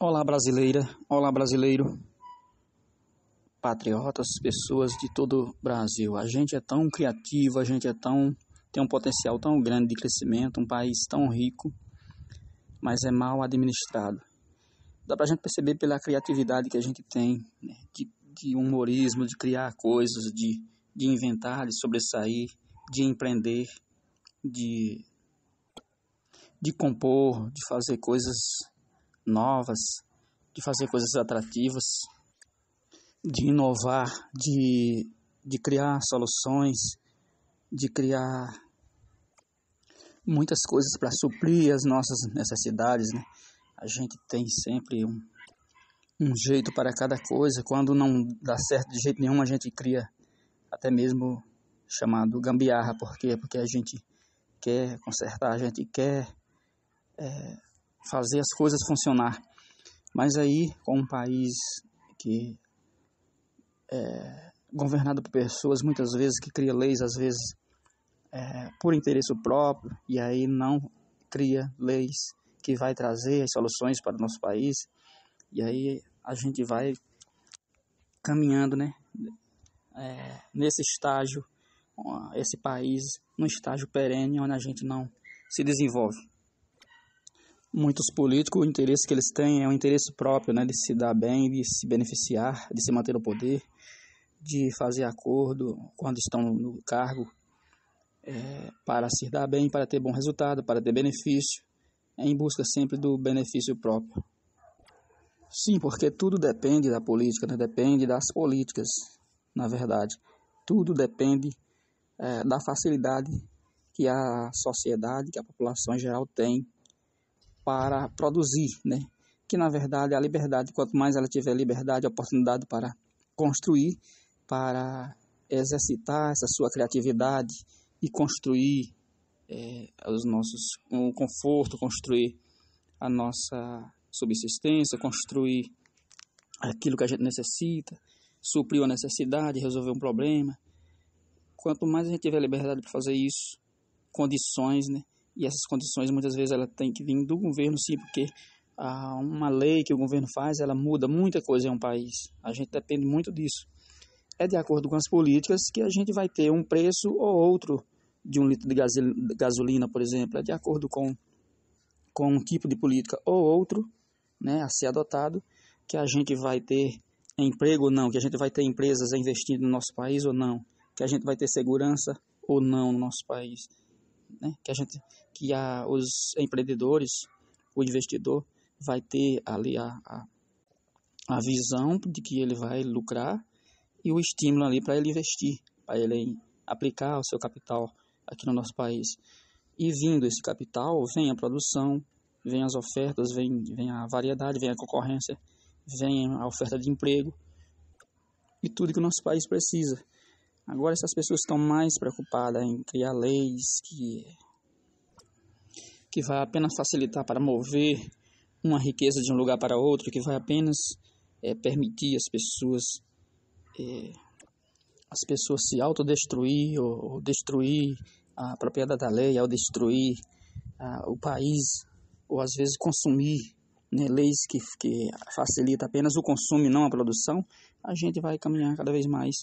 Olá, brasileira, olá, brasileiro, patriotas, pessoas de todo o Brasil. A gente é tão criativo, a gente é tão. tem um potencial tão grande de crescimento, um país tão rico, mas é mal administrado. Dá pra gente perceber pela criatividade que a gente tem, né? de, de humorismo, de criar coisas, de, de inventar, de sobressair, de empreender, de, de compor, de fazer coisas novas, de fazer coisas atrativas, de inovar, de, de criar soluções, de criar muitas coisas para suprir as nossas necessidades, né? A gente tem sempre um, um jeito para cada coisa. Quando não dá certo de jeito nenhum, a gente cria até mesmo chamado gambiarra. Por quê? Porque a gente quer consertar, a gente quer é, fazer as coisas funcionar. Mas aí, com um país que é governado por pessoas, muitas vezes, que cria leis, às vezes, é, por interesse próprio, e aí não cria leis que vai trazer as soluções para o nosso país, e aí a gente vai caminhando, né? É, nesse estágio, esse país, num estágio perene onde a gente não se desenvolve muitos políticos, o interesse que eles têm é um interesse próprio, né, de se dar bem, de se beneficiar, de se manter no poder, de fazer acordo quando estão no cargo é, para se dar bem, para ter bom resultado, para ter benefício, é em busca sempre do benefício próprio. Sim, porque tudo depende da política, né? depende das políticas, na verdade. Tudo depende é, da facilidade que a sociedade, que a população em geral tem para produzir, né? Que na verdade a liberdade, quanto mais ela tiver liberdade, oportunidade para construir, para exercitar essa sua criatividade e construir é, os nossos o um conforto, construir a nossa subsistência, construir aquilo que a gente necessita, suprir uma necessidade, resolver um problema. Quanto mais a gente tiver liberdade para fazer isso, condições, né? E essas condições muitas vezes ela tem que vir do governo sim, porque ah, uma lei que o governo faz, ela muda muita coisa em um país. A gente depende muito disso. É de acordo com as políticas que a gente vai ter um preço ou outro de um litro de gasolina, por exemplo. É de acordo com, com um tipo de política ou outro né, a ser adotado que a gente vai ter emprego ou não, que a gente vai ter empresas investindo no nosso país ou não, que a gente vai ter segurança ou não no nosso país né, que a gente, que a, os empreendedores, o investidor vai ter ali a, a, a visão de que ele vai lucrar e o estímulo ali para ele investir, para ele aplicar o seu capital aqui no nosso país. E vindo esse capital, vem a produção, vem as ofertas, vem, vem a variedade, vem a concorrência, vem a oferta de emprego e tudo que o nosso país precisa. Agora essas pessoas estão mais preocupadas em criar leis que que vai apenas facilitar para mover uma riqueza de um lugar para outro, que vai apenas é, permitir as pessoas é, as pessoas se autodestruir ou, ou destruir a propriedade da lei, ao destruir a, o país, ou às vezes consumir né, leis que, que facilita apenas o consumo e não a produção, a gente vai caminhar cada vez mais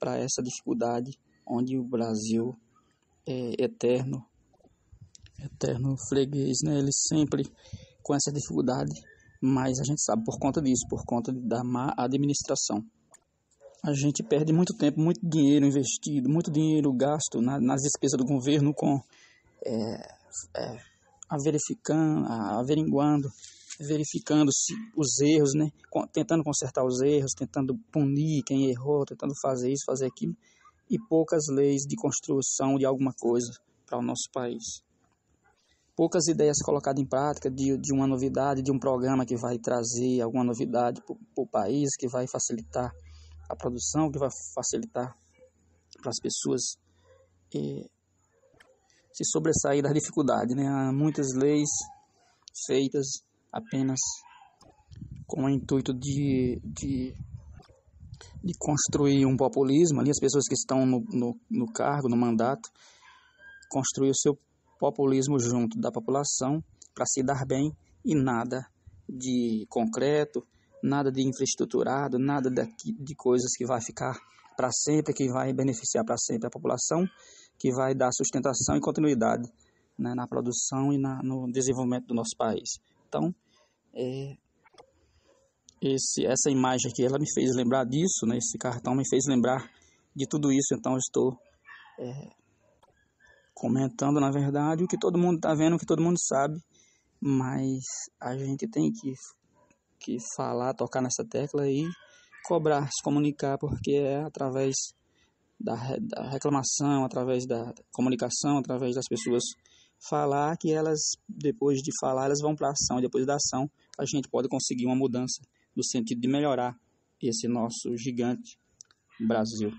para essa dificuldade onde o Brasil é eterno, eterno freguês, né? Ele sempre com essa dificuldade, mas a gente sabe por conta disso, por conta da má administração. A gente perde muito tempo, muito dinheiro investido, muito dinheiro gasto na, nas despesas do governo com é, é, averiguando, averiguando verificando se os erros, né? Tentando consertar os erros, tentando punir quem errou, tentando fazer isso, fazer aquilo, e poucas leis de construção de alguma coisa para o nosso país. Poucas ideias colocadas em prática de, de uma novidade, de um programa que vai trazer alguma novidade para o país, que vai facilitar a produção, que vai facilitar para as pessoas eh, se sobressair da dificuldade. Né? Há muitas leis feitas apenas com o intuito de, de, de construir um populismo ali, as pessoas que estão no, no, no cargo, no mandato, construir o seu populismo junto da população para se dar bem e nada de concreto, nada de infraestruturado, nada daqui, de coisas que vai ficar para sempre, que vai beneficiar para sempre a população, que vai dar sustentação e continuidade né, na produção e na, no desenvolvimento do nosso país. Então, é, esse, essa imagem aqui, ela me fez lembrar disso, né? Esse cartão me fez lembrar de tudo isso. Então, estou é, comentando, na verdade, o que todo mundo está vendo, o que todo mundo sabe. Mas a gente tem que, que falar, tocar nessa tecla e cobrar, se comunicar, porque é através da, da reclamação, através da comunicação, através das pessoas falar que elas, depois de falar, elas vão para a ação. Depois da ação, a gente pode conseguir uma mudança no sentido de melhorar esse nosso gigante Brasil.